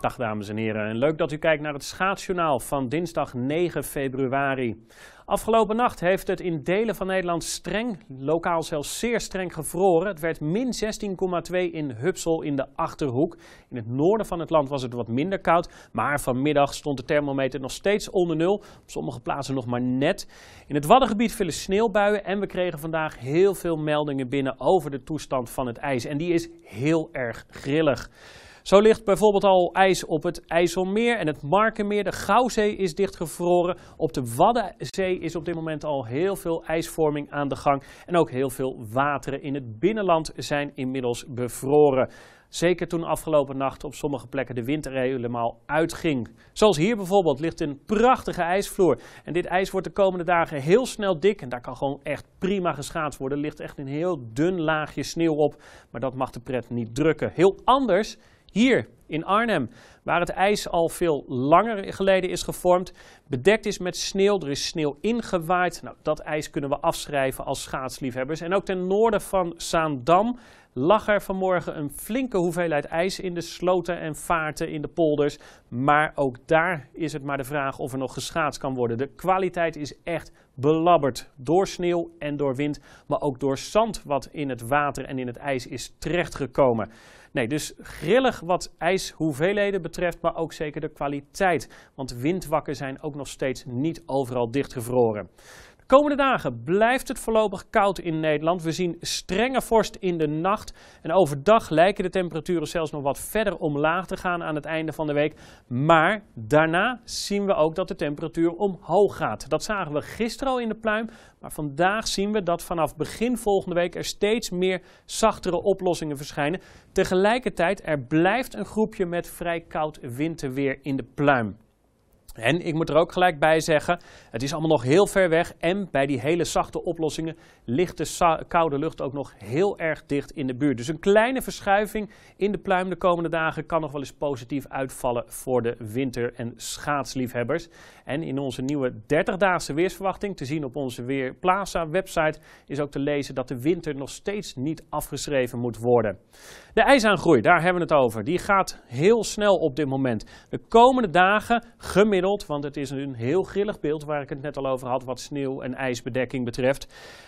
Dag dames en heren en leuk dat u kijkt naar het schaatsjournaal van dinsdag 9 februari. Afgelopen nacht heeft het in delen van Nederland streng, lokaal zelfs zeer streng gevroren. Het werd min 16,2 in Hupsel in de Achterhoek. In het noorden van het land was het wat minder koud, maar vanmiddag stond de thermometer nog steeds onder nul. Op sommige plaatsen nog maar net. In het Waddengebied vielen sneeuwbuien en we kregen vandaag heel veel meldingen binnen over de toestand van het ijs. En die is heel erg grillig. Zo ligt bijvoorbeeld al ijs op het IJsselmeer en het Markenmeer. De Gouwzee is dichtgevroren. Op de Waddenzee is op dit moment al heel veel ijsvorming aan de gang. En ook heel veel wateren in het binnenland zijn inmiddels bevroren. Zeker toen afgelopen nacht op sommige plekken de wind er helemaal uitging. Zoals hier bijvoorbeeld ligt een prachtige ijsvloer. En dit ijs wordt de komende dagen heel snel dik. En daar kan gewoon echt prima geschaad worden. Er ligt echt een heel dun laagje sneeuw op. Maar dat mag de pret niet drukken. Heel anders hier in Arnhem, waar het ijs al veel langer geleden is gevormd, bedekt is met sneeuw, er is sneeuw ingewaaid. Nou, dat ijs kunnen we afschrijven als schaatsliefhebbers. En ook ten noorden van Zaandam lag er vanmorgen een flinke hoeveelheid ijs in de sloten en vaarten in de polders. Maar ook daar is het maar de vraag of er nog geschaats kan worden. De kwaliteit is echt belabberd door sneeuw en door wind, maar ook door zand wat in het water en in het ijs is terechtgekomen. Nee, dus grillig wat ijshoeveelheden betreft, maar ook zeker de kwaliteit. Want windwakken zijn ook nog steeds niet overal dichtgevroren. Komende dagen blijft het voorlopig koud in Nederland. We zien strenge vorst in de nacht. En overdag lijken de temperaturen zelfs nog wat verder omlaag te gaan aan het einde van de week. Maar daarna zien we ook dat de temperatuur omhoog gaat. Dat zagen we gisteren al in de pluim. Maar vandaag zien we dat vanaf begin volgende week er steeds meer zachtere oplossingen verschijnen. Tegelijkertijd, er blijft een groepje met vrij koud winterweer in de pluim. En ik moet er ook gelijk bij zeggen, het is allemaal nog heel ver weg en bij die hele zachte oplossingen ligt de koude lucht ook nog heel erg dicht in de buurt. Dus een kleine verschuiving in de pluim de komende dagen kan nog wel eens positief uitvallen voor de winter- en schaatsliefhebbers. En in onze nieuwe 30-daagse weersverwachting, te zien op onze Weerplaza website, is ook te lezen dat de winter nog steeds niet afgeschreven moet worden. De ijsaangroei, daar hebben we het over, die gaat heel snel op dit moment. De komende dagen gemiddeld want het is een heel grillig beeld waar ik het net al over had wat sneeuw en ijsbedekking betreft,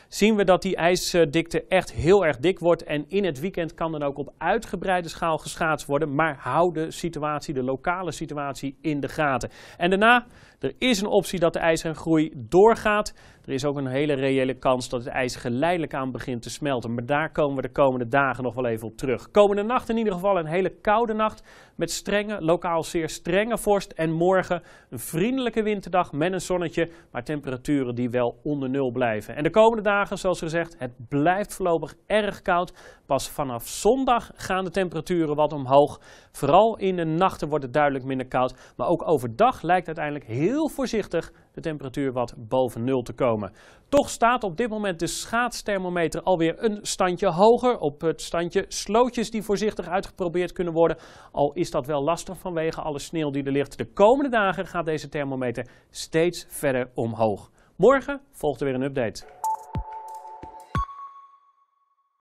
zien we dat die ijsdikte echt heel erg dik wordt en in het weekend kan dan ook op uitgebreide schaal geschaatst worden, maar hou de situatie, de lokale situatie in de gaten. En daarna, er is een optie dat de ijs en groei doorgaat. Er is ook een hele reële kans dat het ijs geleidelijk aan begint te smelten. Maar daar komen we de komende dagen nog wel even op terug. Komende nacht in ieder geval een hele koude nacht met strenge, lokaal zeer strenge vorst. En morgen een vriendelijke winterdag met een zonnetje, maar temperaturen die wel onder nul blijven. En de komende dagen, zoals gezegd, het blijft voorlopig erg koud. Pas vanaf zondag gaan de temperaturen wat omhoog. Vooral in de nachten wordt het duidelijk minder koud. Maar ook overdag lijkt uiteindelijk heel voorzichtig de temperatuur wat boven nul te komen. Toch staat op dit moment de schaatsthermometer alweer een standje hoger. Op het standje slootjes die voorzichtig uitgeprobeerd kunnen worden. Al is dat wel lastig vanwege alle sneeuw die er ligt. De komende dagen gaat deze thermometer steeds verder omhoog. Morgen volgt er weer een update.